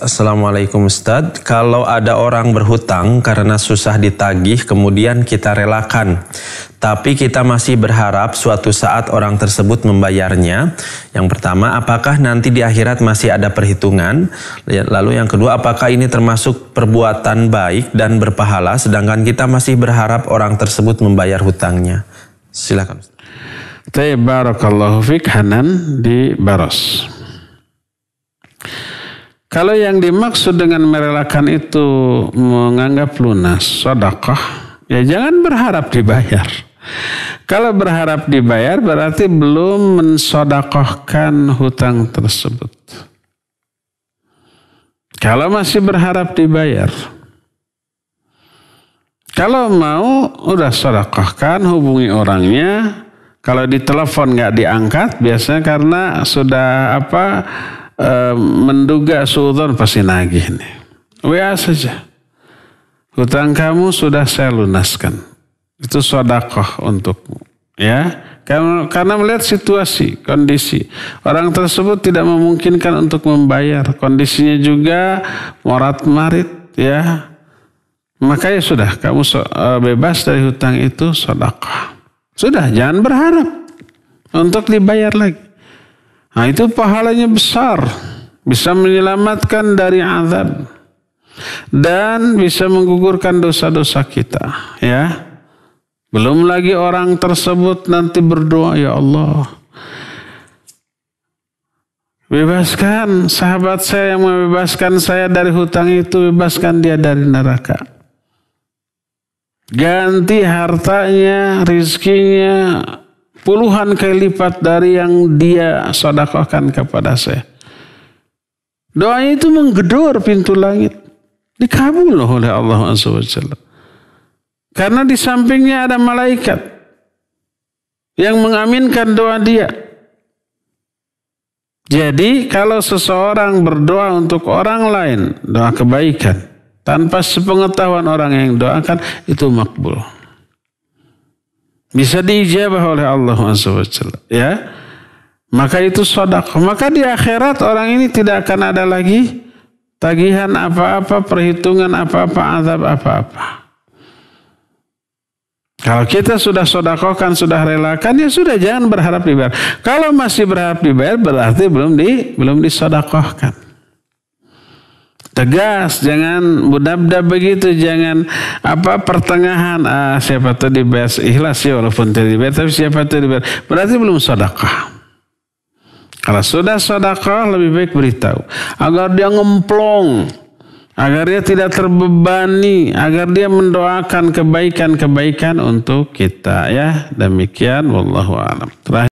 Assalamualaikum Ustadz. Kalau ada orang berhutang karena susah ditagih kemudian kita relakan. Tapi kita masih berharap suatu saat orang tersebut membayarnya. Yang pertama, apakah nanti di akhirat masih ada perhitungan? Ya, lalu yang kedua, apakah ini termasuk perbuatan baik dan berpahala sedangkan kita masih berharap orang tersebut membayar hutangnya? Silakan. Ustaz. Barakallahu fik di Baros. Kalau yang dimaksud dengan merelakan itu menganggap lunas, sodakah ya jangan berharap dibayar. Kalau berharap dibayar berarti belum mensodakohkan hutang tersebut. Kalau masih berharap dibayar. Kalau mau udah sodakohkan hubungi orangnya. Kalau ditelepon nggak diangkat biasanya karena sudah apa Eh, menduga suudon pasti nagih nih. WA saja. Hutang kamu sudah saya lunaskan. Itu sodakoh untukmu. Ya, karena, melihat situasi, kondisi. Orang tersebut tidak memungkinkan untuk membayar. Kondisinya juga morat marit. Ya, maka ya sudah kamu eh, bebas dari hutang itu sodakoh. Sudah, jangan berharap untuk dibayar lagi. Nah, itu pahalanya besar, bisa menyelamatkan dari azab dan bisa menggugurkan dosa-dosa kita, ya. Belum lagi orang tersebut nanti berdoa, ya Allah, Bebaskan sahabat saya yang membebaskan saya dari hutang itu, bebaskan dia dari neraka. Ganti hartanya, rizkinya, puluhan kali lipat dari yang dia sodakohkan kepada saya. Doa itu menggedor pintu langit. Dikabul oleh Allah SWT. Karena di sampingnya ada malaikat yang mengaminkan doa dia. Jadi kalau seseorang berdoa untuk orang lain, doa kebaikan. Tanpa sepengetahuan orang yang doakan, itu makbul. Bisa diijabah oleh Allah Subhanahu ya. Maka itu sodakoh. Maka di akhirat orang ini tidak akan ada lagi tagihan apa-apa, perhitungan apa-apa, azab apa-apa. Kalau kita sudah sodakokan, sudah relakan, ya sudah jangan berharap dibayar. Kalau masih berharap dibayar, berarti belum di belum disodakohkan tegas jangan budabda begitu jangan apa pertengahan ah, siapa tuh di best ikhlas ya walaupun tadi best tapi siapa tuh best berarti belum sodakah kalau sudah sodakah lebih baik beritahu agar dia ngemplong agar dia tidak terbebani agar dia mendoakan kebaikan-kebaikan untuk kita ya demikian wallahu alam